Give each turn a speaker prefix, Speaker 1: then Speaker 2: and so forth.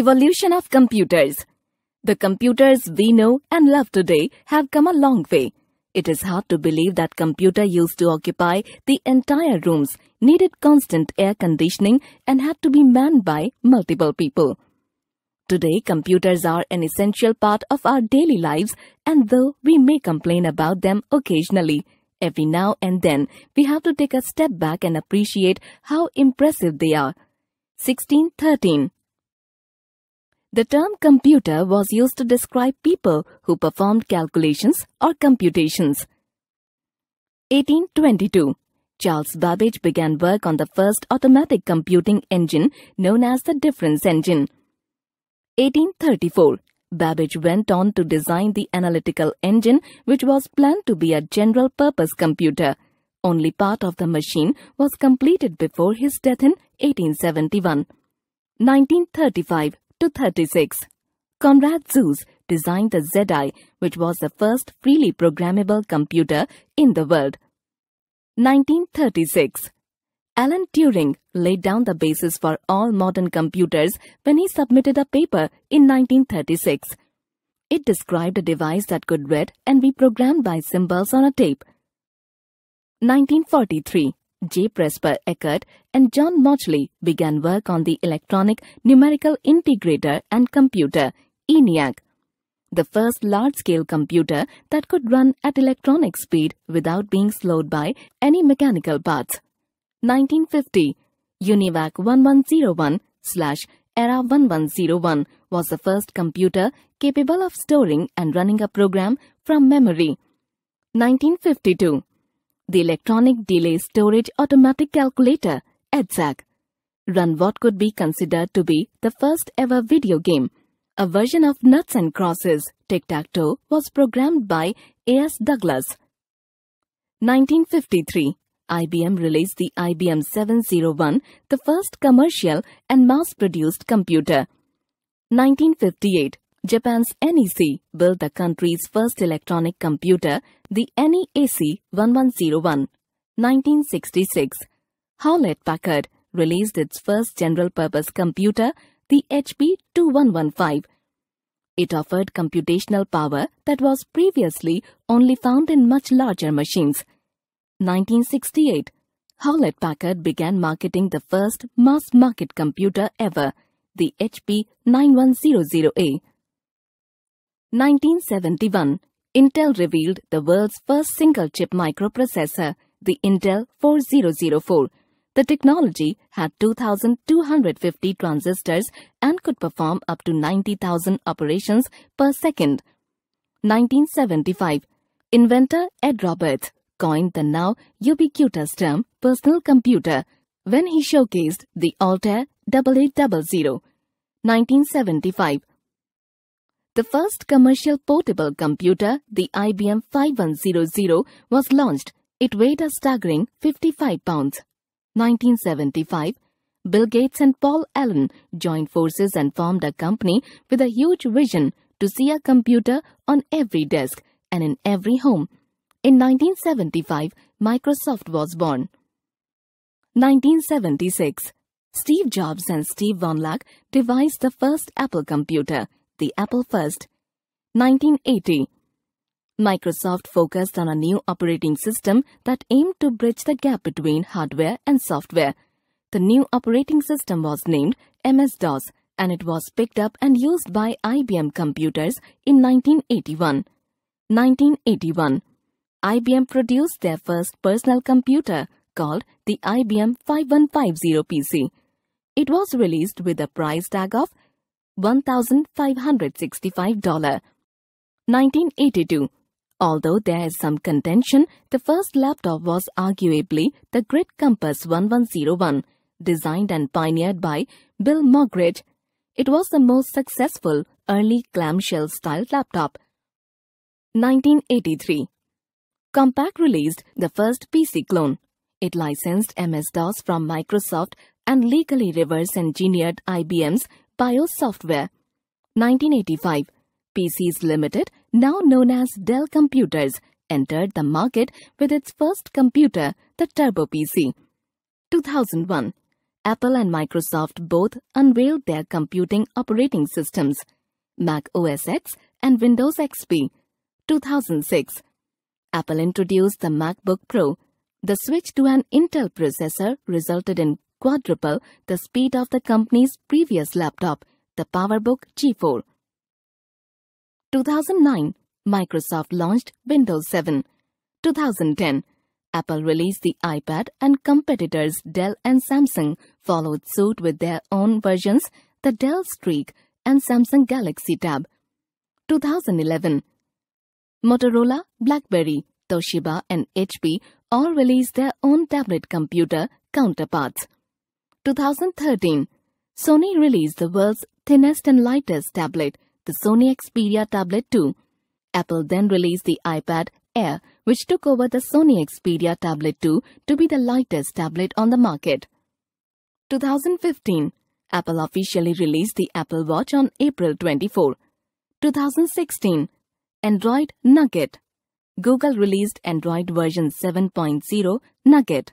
Speaker 1: Evolution of computers. The computers we know and love today have come a long way. It is hard to believe that computer used to occupy the entire rooms, needed constant air conditioning and had to be manned by multiple people. Today, computers are an essential part of our daily lives and though we may complain about them occasionally, every now and then we have to take a step back and appreciate how impressive they are. 1613 the term computer was used to describe people who performed calculations or computations. 1822 Charles Babbage began work on the first automatic computing engine known as the difference engine. 1834 Babbage went on to design the analytical engine which was planned to be a general purpose computer. Only part of the machine was completed before his death in 1871. 1935 to 36. Konrad Zuse designed the ZI, which was the first freely programmable computer in the world. 1936. Alan Turing laid down the basis for all modern computers when he submitted a paper in 1936. It described a device that could read and be programmed by symbols on a tape. 1943 J. Presper Eckert and John Mottley began work on the Electronic Numerical Integrator and Computer, ENIAC, the first large-scale computer that could run at electronic speed without being slowed by any mechanical parts. 1950, UNIVAC 1101/ERA 1101 was the first computer capable of storing and running a program from memory. 1952, the electronic delay storage automatic calculator, EDSAC, run what could be considered to be the first ever video game. A version of Nuts and Crosses, Tic-Tac-Toe was programmed by A.S. Douglas. 1953 IBM released the IBM 701, the first commercial and mass-produced computer. 1958 Japan's NEC built the country's first electronic computer, the NEAC 1101, 1966. Hewlett-Packard released its first general-purpose computer, the HP 2115. It offered computational power that was previously only found in much larger machines. 1968 Hewlett Packard began marketing the first mass market computer ever, the HP 9100A. 1971, Intel revealed the world's first single-chip microprocessor, the Intel 4004. The technology had 2,250 transistors and could perform up to 90,000 operations per second. 1975, inventor Ed Roberts coined the now ubiquitous term personal computer when he showcased the Altair 8800. 1975, the first commercial portable computer, the IBM 5100, was launched. It weighed a staggering 55 pounds. 1975, Bill Gates and Paul Allen joined forces and formed a company with a huge vision to see a computer on every desk and in every home. In 1975, Microsoft was born. 1976, Steve Jobs and Steve Wozniak devised the first Apple computer – the Apple First. 1980. Microsoft focused on a new operating system that aimed to bridge the gap between hardware and software. The new operating system was named MS-DOS and it was picked up and used by IBM computers in 1981. 1981. IBM produced their first personal computer called the IBM 5150 PC. It was released with a price tag of $1,565. 1982. Although there is some contention, the first laptop was arguably the Grid Compass 1101, designed and pioneered by Bill Mogridge. It was the most successful early clamshell-style laptop. 1983. Compaq released the first PC clone. It licensed MS-DOS from Microsoft and legally reverse-engineered IBM's BIOS software. 1985, PCs Limited, now known as Dell Computers, entered the market with its first computer, the Turbo PC. 2001, Apple and Microsoft both unveiled their computing operating systems, Mac OS X and Windows XP. 2006, Apple introduced the MacBook Pro. The switch to an Intel processor resulted in quadruple the speed of the company's previous laptop, the PowerBook G4. 2009 Microsoft launched Windows 7. 2010 Apple released the iPad and competitors Dell and Samsung followed suit with their own versions, the Dell Streak and Samsung Galaxy Tab. 2011 Motorola, BlackBerry, Toshiba and HP all released their own tablet computer counterparts. 2013, Sony released the world's thinnest and lightest tablet, the Sony Xperia Tablet 2. Apple then released the iPad Air, which took over the Sony Xperia Tablet 2 to be the lightest tablet on the market. 2015 Apple officially released the Apple Watch on April 24. 2016 Android Nugget Google released Android version 7.0 Nugget.